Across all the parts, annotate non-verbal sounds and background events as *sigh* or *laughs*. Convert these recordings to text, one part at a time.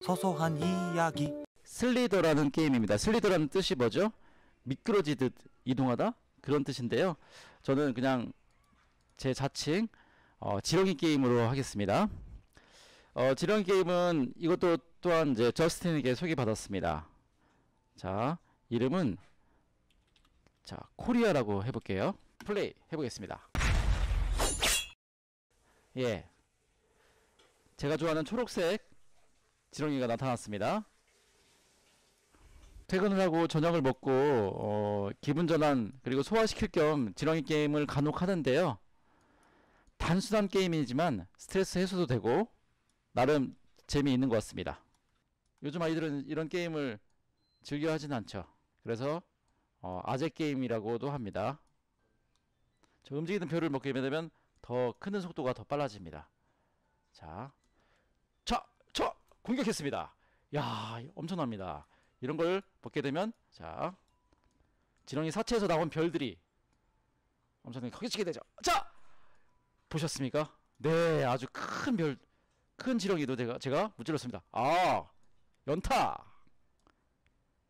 소소한 이야기 슬리더라는 게임입니다. 슬리더라는 뜻이 뭐죠? 미끄러지듯 이동하다 그런 뜻인데요. 저는 그냥 제 자칭 어, 지렁이 게임으로 하겠습니다. 어, 지렁이 게임은 이것도 또한 이제 저스틴에게 소개받았습니다. 자 이름은 자 코리아라고 해볼게요. 플레이 해보겠습니다. 예, 제가 좋아하는 초록색 지렁이가 나타났습니다. 퇴근을 하고 저녁을 먹고 어, 기분 전환 그리고 소화시킬 겸 지렁이 게임을 간혹 하는데요. 단순한 게임이지만 스트레스 해소도 되고 나름 재미있는 것 같습니다. 요즘 아이들은 이런 게임을 즐겨 하진 않죠. 그래서 어, 아재 게임이라고도 합니다. 저 움직이는 표를 먹게 되면 더 크는 속도가 더 빨라집니다. 자, 공격했습니다. 야 엄청납니다. 이런 걸 벗게 되면 자 지렁이 사체에서 나온 별들이 엄청나게 크게 치게 되죠. 자 보셨습니까? 네 아주 큰 별 큰 지렁이도 제가 제가 무찔렀습니다. 아 연타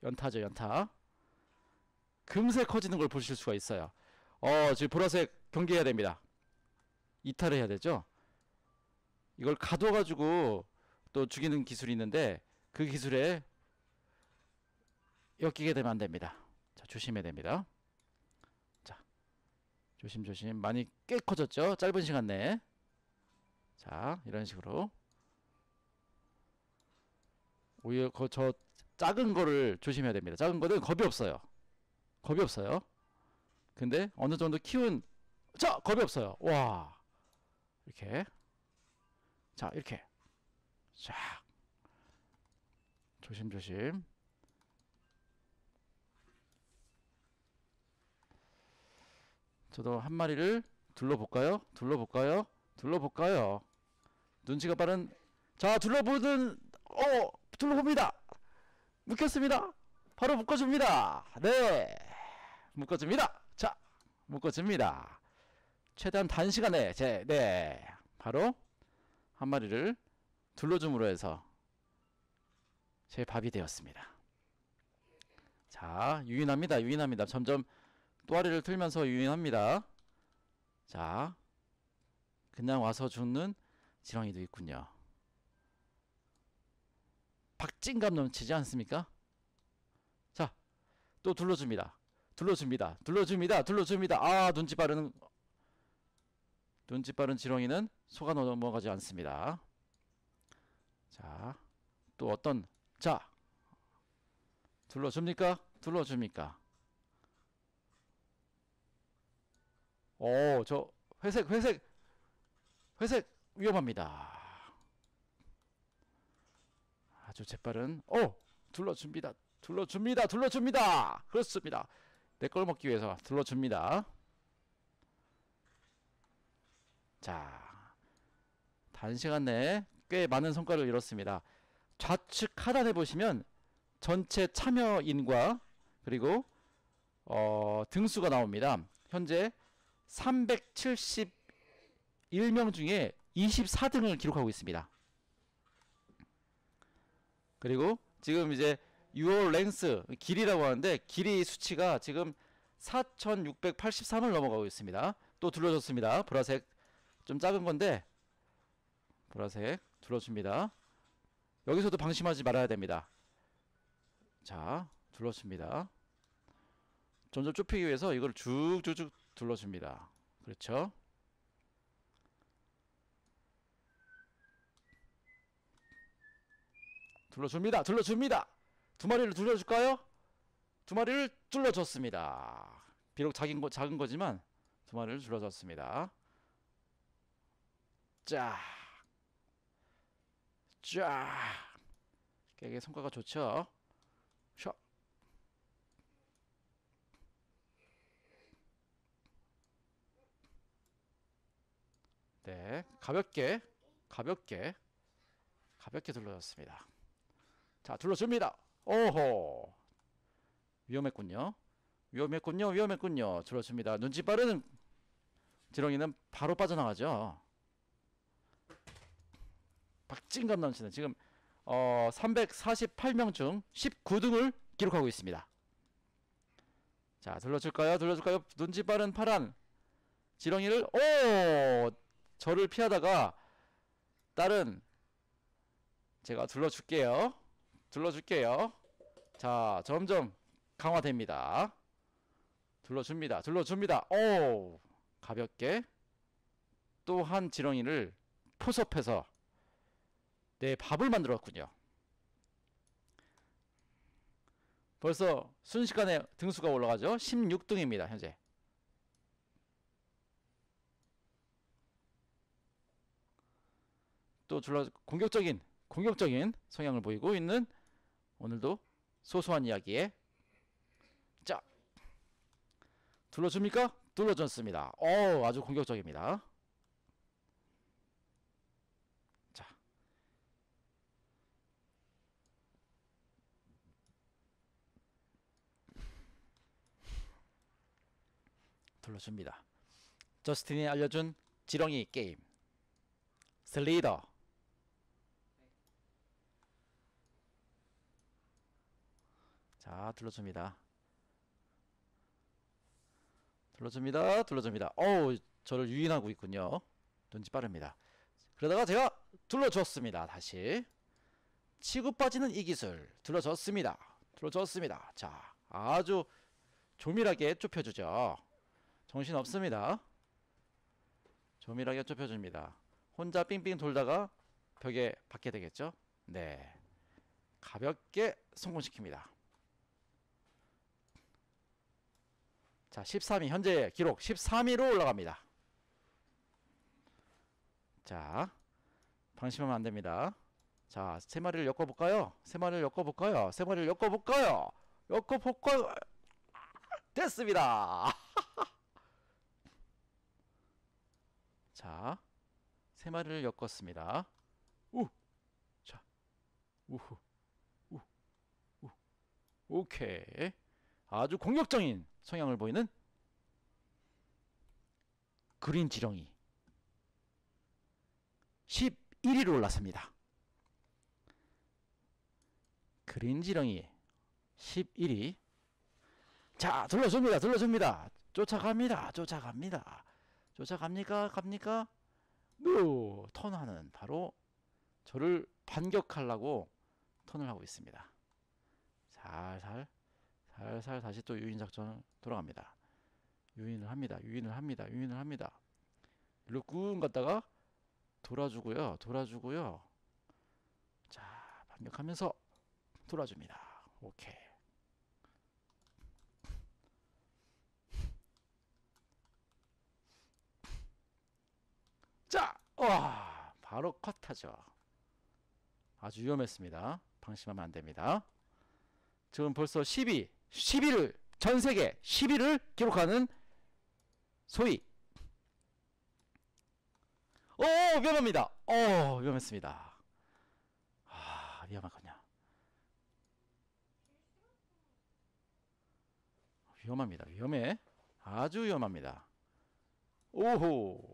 연타죠 연타 금세 커지는 걸 보실 수가 있어요. 어 지금 보라색 경계해야 됩니다. 이탈해야 되죠. 이걸 가둬가지고 또 죽이는 기술이 있는데 그 기술에 엮이게 되면 안 됩니다. 자, 조심해야 됩니다. 자, 조심조심. 많이 꽤 커졌죠? 짧은 시간 내에. 자, 이런 식으로. 오히려 그, 저 작은 거를 조심해야 됩니다. 작은 거는 겁이 없어요. 겁이 없어요. 근데 어느 정도 키운, 자, 겁이 없어요. 와. 이렇게. 자, 이렇게. 자 조심조심 저도 한 마리를 둘러볼까요? 둘러볼까요? 둘러볼까요? 눈치가 빠른 자 둘러보는 어 둘러봅니다 묶였습니다 바로 묶어줍니다 네 묶어줍니다 자 묶어줍니다 최대한 단시간에 제네 바로 한 마리를 둘러줌으로 해서 제 밥이 되었습니다. 자, 유인합니다. 유인합니다. 점점 또아리를 틀면서 유인합니다. 자, 그냥 와서 죽는 지렁이도 있군요. 박진감 넘치지 않습니까? 자, 또 둘러줍니다. 둘러줍니다. 둘러줍니다. 둘러줍니다. 아, 눈치 빠른 눈치 빠른 지렁이는 속아 넘어가지 않습니다. 자, 또 어떤 자 둘러줍니까? 둘러줍니까? 오, 저 회색, 회색, 회색 위험합니다. 아주 재빠른 오 둘러줍니다. 둘러줍니다. 둘러줍니다. 그렇습니다. 내걸 먹기 위해서 둘러줍니다. 자, 단시간 내에 꽤 많은 성과를 이뤘습니다. 좌측 하단에 보시면 전체 참여인과 그리고 어, 등수가 나옵니다. 현재 371명 중에 24등을 기록하고 있습니다. 그리고 지금 이제 유월 랭스 길이라고 하는데 길이 수치가 지금 4683을 넘어가고 있습니다. 또 둘러졌습니다. 보라색 좀 작은 건데 보라색 둘러줍니다. 여기서도 방심하지 말아야 됩니다. 자, 둘러줍니다. 점점 좁히기 위해서 이걸 쭉쭉쭉 둘러줍니다. 그렇죠? 둘러줍니다. 둘러줍니다. 두 마리를 둘러줄까요? 두 마리를 둘러줬습니다. 비록 작은, 거, 작은 거지만 두 마리를 둘러줬습니다. 자. 쫙 이게 성과가 좋죠 샷 네, 가볍게, 가볍게, 가볍게 둘러줬습니다. 자, 둘러줍니다. 오호! 위험했군요. 위험했군요. 위험했군요. 줄어줍니다. 눈치 빠른 지렁이는 바로 빠져나가죠. 박진감 넘치는 지금 어 348명 중 19등을 기록하고 있습니다. 자 둘러줄까요? 둘러줄까요? 눈치 빠른 파란 지렁이를 오 저를 피하다가 다른 제가 둘러줄게요. 둘러줄게요. 자 점점 강화됩니다. 둘러줍니다. 둘러줍니다. 오 가볍게 또 한 지렁이를 포섭해서 내 밥을 만들었군요. 벌써 순식간에 등수가 올라가죠. 16등입니다. 현재. 또 줄라 공격적인 공격적인 성향을 보이고 있는 오늘도 소소한 이야기에 자 둘러줍니까? 둘러줬습니다. 어 아주 공격적입니다. 불러줍니다. 저스틴이 알려준 지렁이 게임 슬리더 자 둘러줍니다 둘러줍니다 둘러줍니다 어우 저를 유인하고 있군요 눈치 빠릅니다 그러다가 제가 둘러줬습니다 다시 치고 빠지는 이 기술 둘러줬습니다 둘러줬습니다 자 아주 조밀하게 좁혀주죠 정신 없습니다. 조밀하게 좁혀줍니다. 혼자 빙빙 돌다가 벽에 박게 되겠죠? 네. 가볍게 성공시킵니다. 자, 13위. 현재 기록 13위로 올라갑니다. 자, 방심하면 안 됩니다. 자, 세 마리를 엮어볼까요? 세 마리를 엮어볼까요? 세 마리를 엮어볼까요? 엮어볼까요? 됐습니다. 자, 세 마리를 엮었습니다. 우! 자, 우후, 우, 우. 오케이. 아주 공격적인 성향을 보이는 그린 지렁이 11위로 올랐습니다. 그린 지렁이 11위 자 둘러줍니다 둘러줍니다 쫓아갑니다 쫓아갑니다 쫓아갑니까? 갑니까? 노! 턴하는 바로 저를 반격하려고 턴을 하고 있습니다. 살살 살살 다시 또 유인 작전 돌아갑니다. 유인을 합니다. 유인을 합니다. 유인을 합니다. 일로 꾹 갔다가 돌아주고요. 돌아주고요. 자, 반격하면서 돌아줍니다. 오케이. 와 바로 컷하죠. 아주 위험했습니다. 방심하면 안됩니다. 지금 벌써 12, 11을 전세계 11을 기록하는 소위 오 위험합니다. 오 위험했습니다. 아 위험하군요. 위험합니다. 위험해. 아주 위험합니다. 오호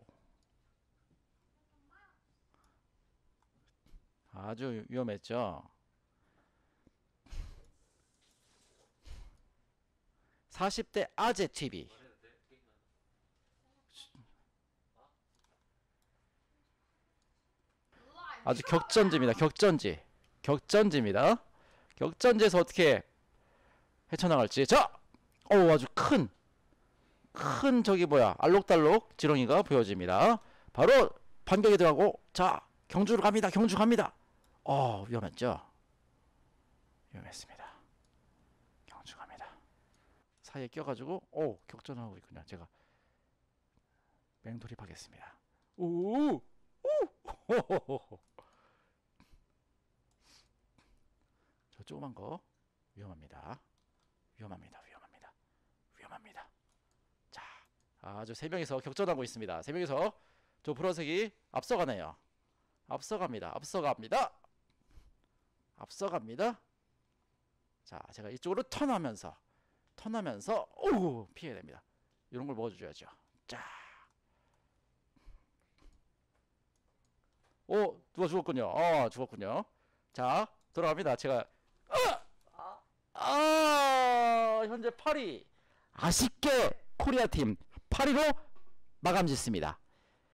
아주 위험했죠. 4 0대 아재 TV. 아주 격전지입니다. 격전지. 격전지입니다. 격전지에서 어떻게 헤쳐나갈지. 자! 오, 어, 아주 큰, 큰 저기 뭐야. 알록달록 지렁이가 보여집니다. 바로 반격에 들어가고, 자, 경주로 갑니다. 경주 갑니다. 어, 위험했죠? 위험했습니다. 경중합니다. 사이에 껴가지고 오 격전하고 있군요. 제가 맹돌입하겠습니다. 오, 오, 호저 *laughs* 조그만 거 위험합니다. 위험합니다. 위험합니다. 위험합니다. 자, 아주 세 명이서 격전하고 있습니다. 세 명이서 저 보라색이 앞서가네요. 앞서갑니다. 앞서갑니다. 앞서갑니다. 자, 제가 이쪽으로 턴하면서 턴하면서 오 피해야 됩니다. 이런 걸 먹어줘야죠. 자, 오 어, 누가 죽었군요. 어 죽었군요. 자 돌아갑니다. 제가 아, 아 현재 8위 아쉽게 코리아 팀 8위로 마감 짓습니다.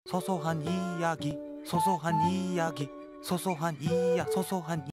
소소한 이야기, 소소한 이야기, 소소한 이야, 소소한. 이...